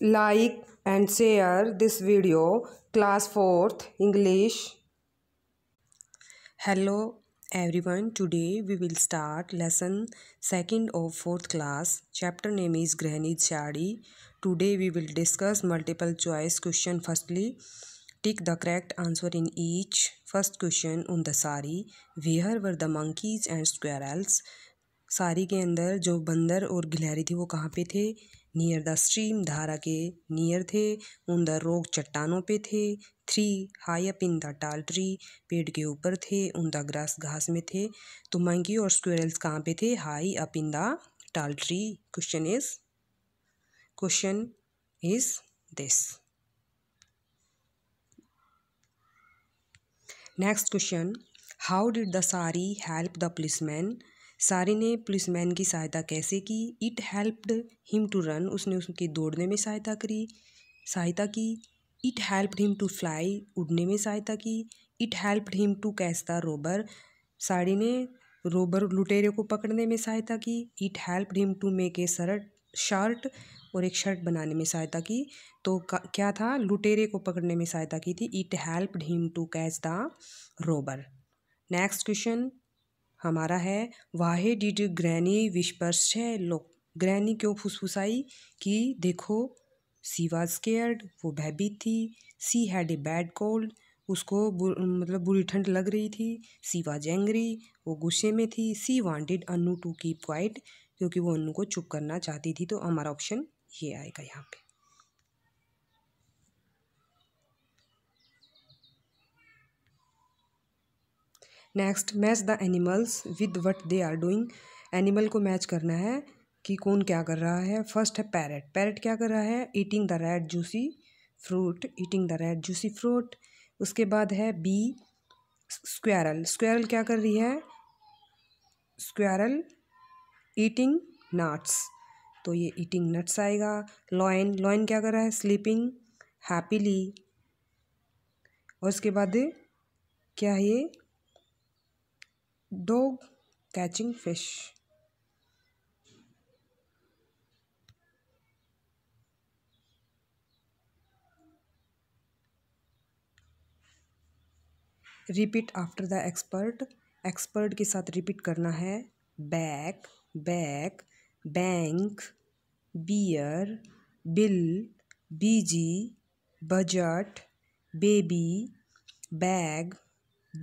like and share this video class 4th english hello everyone today we will start lesson 2nd of 4th class chapter name is granit shadi today we will discuss multiple choice question firstly tick the correct answer in each first question on the sari where were the monkeys and squirrels सारी के अंदर जो बंदर और गिलहरी थी वो कहाँ पे थे नियर द स्ट्रीम धारा के नियर थे उन द रोक चट्टानों पे थे three high up in the tall tree पेड़ के ऊपर थे उन द ग्रास घास में थे तो मंकी और स्क्वेरल्स कहाँ पे थे high up in the tall tree question is question is this next question how did the sari help the policeman सारे ने पुलिसमैन की सहायता कैसे की it helped him to run उसने उसके दौड़ने में सहायता करी सहायता की it helped him to fly उड़ने में सहायता की it helped him to catch the robber sari ने रोबर लुटेरे को पकड़ने में सहायता की it helped him to make a shirt shirt और एक शर्ट बनाने में सहायता की तो क्या था लुटेरे को पकड़ने में सहायता की थी it helped him to catch the robber next question हमारा है वाहे डिड ग्रैनी विस्पर्श है लो ग्रैनी क्यों फुसफुसाई कि देखो सी वाज स्केयर्ड वो भयभीत थी she had a bad cold उसको बु, मतलब बुरी ठंड लग रही थी सी वाज एंग्री वो गुस्से में थी she wanted Anu to keep quiet क्योंकि वो अनु को चुप करना चाहती थी तो हमारा ऑप्शन ये आएगा यहाँ पे next match the animals with what they are doing animal को मैच करना है कि कौन क्या कर रहा है फर्स्ट है पैरट पैरट क्या कर रहा है eating the red juicy fruit eating the red juicy fruit उसके बाद है बी स्क्वायरल स्क्वायरल क्या कर रही है स्क्वायरल ईटिंग नट्स तो ये ईटिंग नट्स आएगा लॉयन लॉयन क्या कर रहा है स्लीपिंग हैप्पीली और उसके बाद क्या है ये dog catching fish repeat after the expert expert के साथ रिपीट करना है back back bank bear bill busy budget baby bag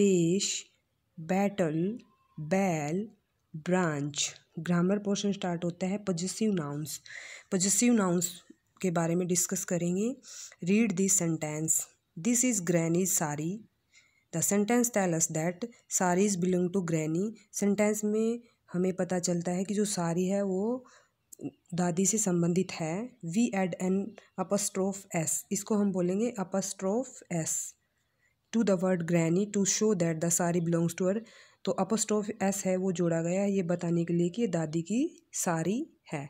bash battle bell branch grammar portion start होता है पॉजिटिव नाउंस पजिसिव नाउंस के बारे में डिस्कस करेंगे read this sentence this is granny sari the sentence tells us that is belong to granny sentence में हमें पता चलता है कि जो सारी है वो दादी से संबंधित है we add an apostrophe s इसको हम बोलेंगे apostrophe s to the word granny to show that the sari belongs to her तो अपोस्टोफ एस है वो जोड़ा गया है ये बताने के लिए कि ये दादी की सारी है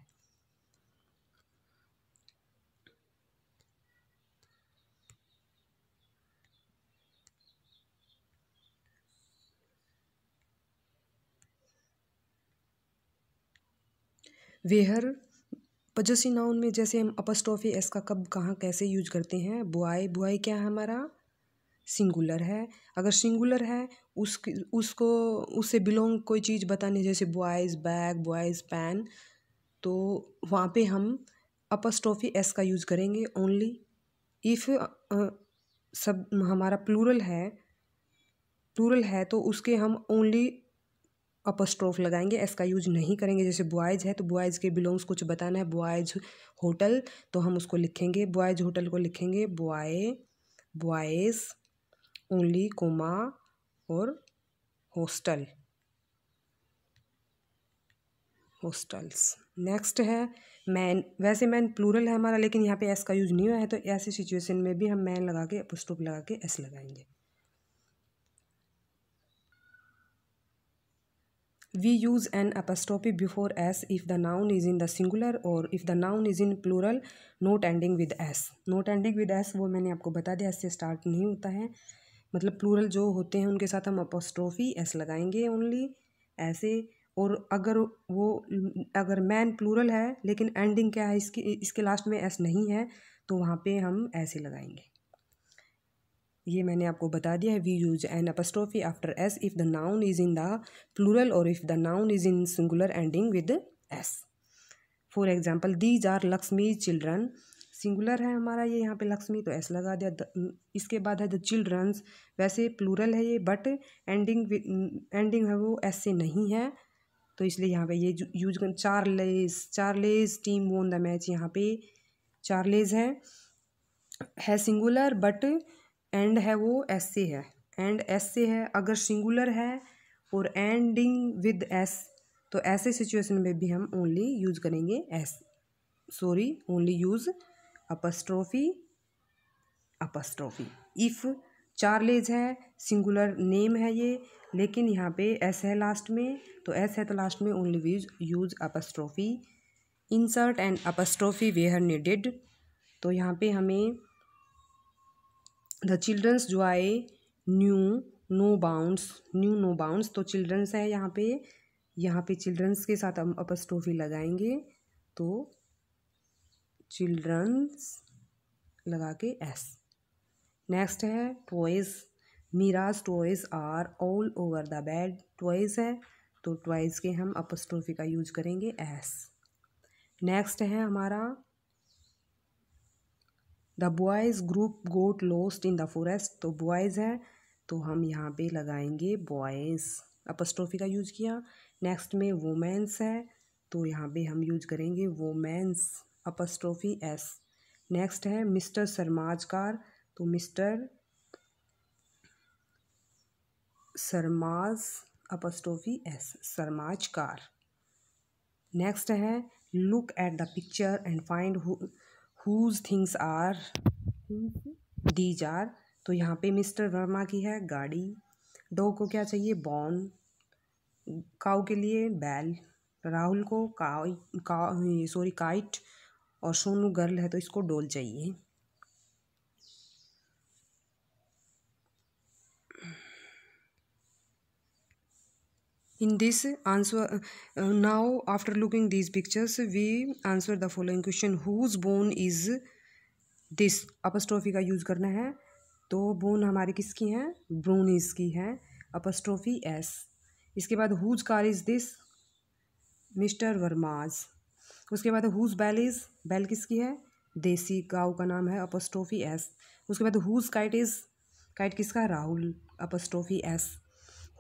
वेहर पजसी नाउन में जैसे हम अपस्टोफी एस का कब कहाँ कैसे यूज करते हैं बुआई बुआई क्या है हमारा सिंगुलर है अगर सिंगुलर है उसकी उसको उससे बिलोंग कोई चीज़ बतानी जैसे बॉयज़ बैग बॉयज़ पैन तो वहाँ पे हम अपस्टॉफी एस का यूज़ करेंगे ओनली इफ़ सब हमारा प्लूरल है प्लूरल है तो उसके हम ओनली अपस्ट्रोफ लगाएंगे एस का यूज नहीं करेंगे जैसे बॉयज़ है तो बॉयज़ के बिलोंग्स कुछ बताना है बॉयज़ होटल तो हम उसको लिखेंगे बॉयज़ होटल को लिखेंगे बॉय बॉयज़ ओनली कोमा और होस्टल होस्टल्स नेक्स्ट है मैन वैसे मैन प्लूरल है हमारा लेकिन यहाँ पे एस का यूज़ नहीं हुआ है तो ऐसी सिचुएशन में भी हम मैन लगा के पुस्टूप लगा के एस लगाएंगे we use an apostrophe before s if the noun is in the singular और if the noun is in plural not ending with s not ending with s वो मैंने आपको बता दिया ऐसे स्टार्ट नहीं होता है मतलब प्लूरल जो होते हैं उनके साथ हम अपोस्ट्रोफी एस लगाएंगे ओनली ऐसे और अगर वो अगर मैन प्लूरल है लेकिन एंडिंग क्या है इसकी इसके लास्ट में एस नहीं है तो वहाँ पे हम ऐसे लगाएंगे ये मैंने आपको बता दिया है we use an apostrophe after s if the noun is in the plural और if the noun is in singular ending with s for example these are Lakshmi children singular है हमारा ये यहाँ पे लक्ष्मी तो एस लगा दिया इसके बाद है द चिल्ड्रंस वैसे प्लूरल है ये बट एंडिंग एंडिंग है वो एस से नहीं है तो इसलिए यहाँ पे ये यूज कर Charles Charles team won the match यहाँ पे चार्लेस है है सिंगुलर बट एंड है वो एस से है एंड एस से है अगर सिंगुलर है और एंडिंग विद एस तो ऐसे सिचुएशन में भी हम ओनली यूज़ करेंगे s sorry only use apostrophe apostrophe if Charles है सिंगुलर नेम है ये लेकिन यहाँ पे एस है लास्ट में तो एस है तो लास्ट में only use use apostrophe insert and apostrophe where needed तो यहाँ पे हमें द चिल्ड्रंस जो आए knew no bounds knew no bounds तो चिल्ड्रंस है यहाँ पे यहाँ पे चिल्ड्रंस के साथ हम अपस्ट्रोफी लगाएंगे तो चिल्ड्रंस लगा के एस नेक्स्ट है toys Meera's toys are all over the bed toys है तो टॉयज़ के हम अपस्ट्रोफी का यूज करेंगे एस नेक्स्ट है हमारा the boys group got lost in the forest तो बॉयज़ है तो हम यहाँ पे लगाएंगे बॉयज़ अपस्ट्रोफी का यूज किया नेक्स्ट में वोमेंस है तो यहाँ पे हम यूज करेंगे वोमेंस अपस्ट्रोफी एस नेक्स्ट है मिस्टर सरमाजकार तो Mr Sharma's apostrophe s Sharma's car next है look at the picture and find whose things are these are तो यहाँ पे मिस्टर वर्मा की है गाड़ी डॉग को क्या चाहिए बॉन काउ के लिए बैल राहुल को काई का सॉरी काइट और सोनू गर्ल है तो इसको डोल चाहिए in this answer now after looking this pictures we answer the following question whose bone is this apostrophe का यूज करना है तो बोन हमारी किसकी हैं ब्रोन इज की है अपस्ट्रोफी एस इसके बाद whose car is this Mr Verma's उसके बाद हुज बैल इज़ बैल किसकी है देसी गाँव का नाम है अपस्ट्रोफी एस उसके बाद हुज काइट इज़ काइट किसका Rahul apostrophe s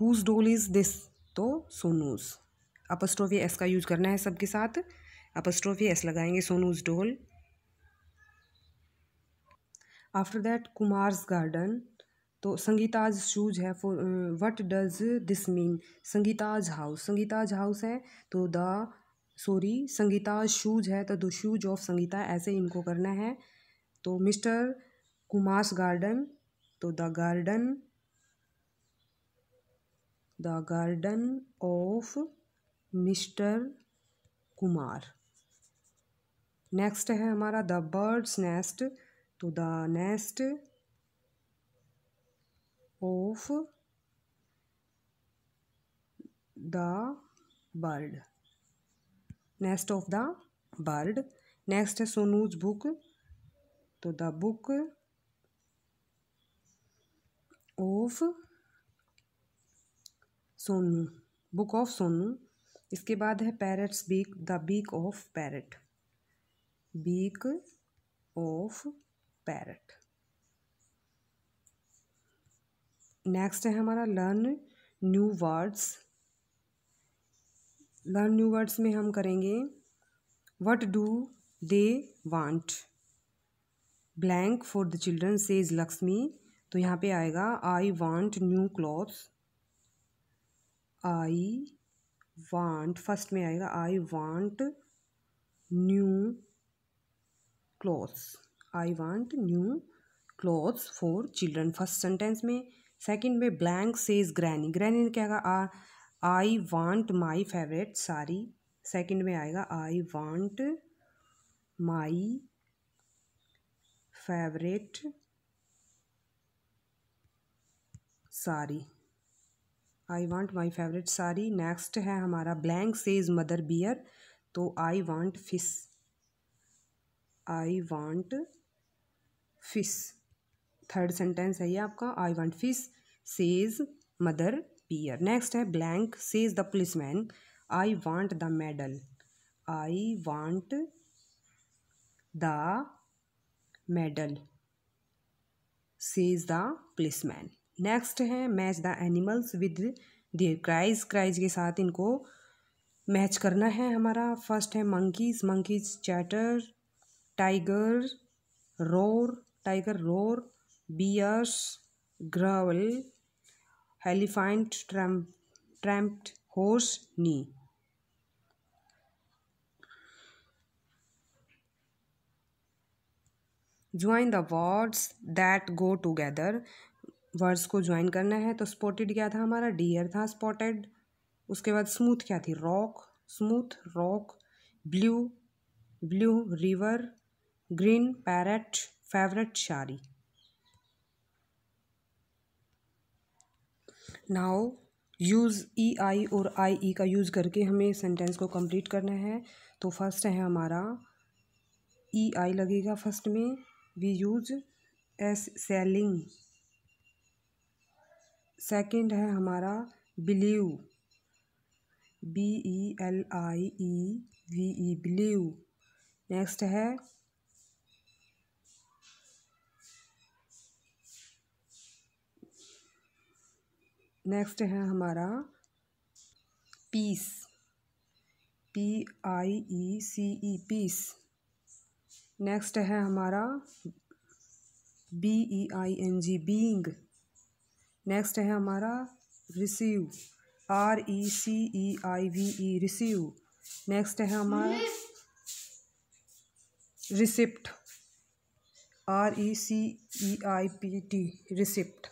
whose doll is this तो सोनूज अपस्ट्रोफी एस का यूज करना है सबके साथ अपस्ट्रोफी एस लगाएंगे सोनूज डोल आफ्टर दैट कुमार्स गार्डन तो संगीताज शूज है for what does this mean Sangeeta's house Sangeeta's house है तो द सॉरी संगीता शूज है तो द शूज ऑफ संगीता ऐसे इनको करना है तो मिस्टर कुमास गार्डन तो the garden the garden of Mr Kumar next है हमारा द बर्ड्स नेस्ट तो the nest of the bird nest of the bird next है सोनूज बुक तो the book of Sonu book of Sonu इसके बाद है parrot's beak the beak of parrot beak of parrot next है हमारा learn new words learn new words में हम करेंगे what do they want blank for the children says Lakshmi तो यहाँ पे आएगा I want new clothes I want first में आएगा I want new clothes I want new clothes for children first sentence में सेकंड में ब्लैंक सेज ग्रैनी ग्रैनी ने क्या कहा I want my favourite sari second में आएगा I want my favourite sari I want my favourite sari next है हमारा blank says mother bear तो I want fish I want fish third sentence है ये आपका I want fish says mother appear next है blank says the I want the medal I want the medal medal says the policeman next है match the animals with their cries cries के साथ इनको match करना है हमारा first है monkeys monkeys chatter tiger roar tiger roar bears growl elephant trumpet horse neigh join the words that go together words को join करना है तो स्पॉटेड क्या था हमारा डियर था स्पॉटेड उसके बाद स्मूथ क्या थी rock smooth rock blue blue river green parrot favourite शारी नाउ यूज़ ई आई और आई ई का यूज़ करके हमें सेंटेंस को कंप्लीट करना है तो फर्स्ट है हमारा ई आई लगेगा फर्स्ट में we use S ceiling second है हमारा believe B E L I E V E believe next है नेक्स्ट है हमारा piece P I E C E piece next है हमारा B E I N G being next है हमारा receive R E C E I V E receive next है हमारा receipt R E C E I P T receipt